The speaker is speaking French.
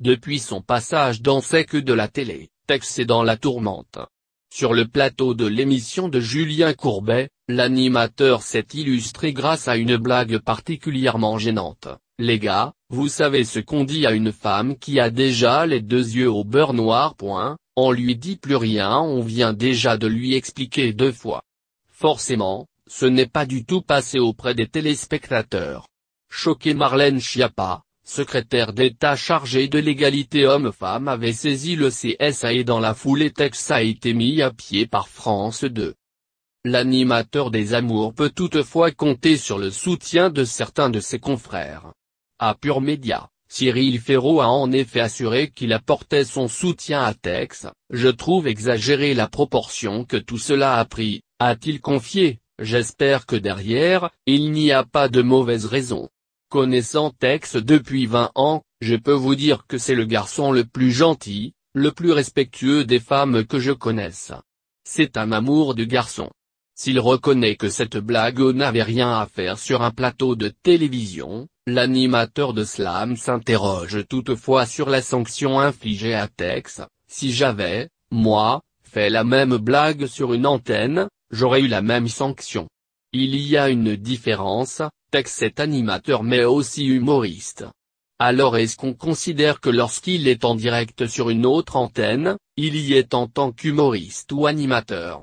Depuis son passage dans C'est que de la télé, Tex est dans la tourmente. Sur le plateau de l'émission de Julien Courbet, l'animateur s'est illustré grâce à une blague particulièrement gênante. Les gars, vous savez ce qu'on dit à une femme qui a déjà les deux yeux au beurre noir point, on lui dit plus rien on vient déjà de lui expliquer deux fois. Forcément, ce n'est pas du tout passé auprès des téléspectateurs. Choqué Marlène Schiappa, secrétaire d'État chargé de l'égalité homme-femme avait saisi le CSA et dans la foulée Tex a été mis à pied par France 2. L'animateur des Amours peut toutefois compter sur le soutien de certains de ses confrères. À Pure Média, Cyril Ferraud a en effet assuré qu'il apportait son soutien à Tex, je trouve exagérée la proportion que tout cela a pris, a-t-il confié, j'espère que derrière, il n'y a pas de mauvaise raison. Connaissant Tex depuis 20 ans, je peux vous dire que c'est le garçon le plus gentil, le plus respectueux des femmes que je connaisse. C'est un amour du garçon. S'il reconnaît que cette blague n'avait rien à faire sur un plateau de télévision, l'animateur de Slam s'interroge toutefois sur la sanction infligée à Tex, si j'avais, moi, fait la même blague sur une antenne, j'aurais eu la même sanction. Il y a une différence, Tex est animateur mais aussi humoriste. Alors est-ce qu'on considère que lorsqu'il est en direct sur une autre antenne, il y est en tant qu'humoriste ou animateur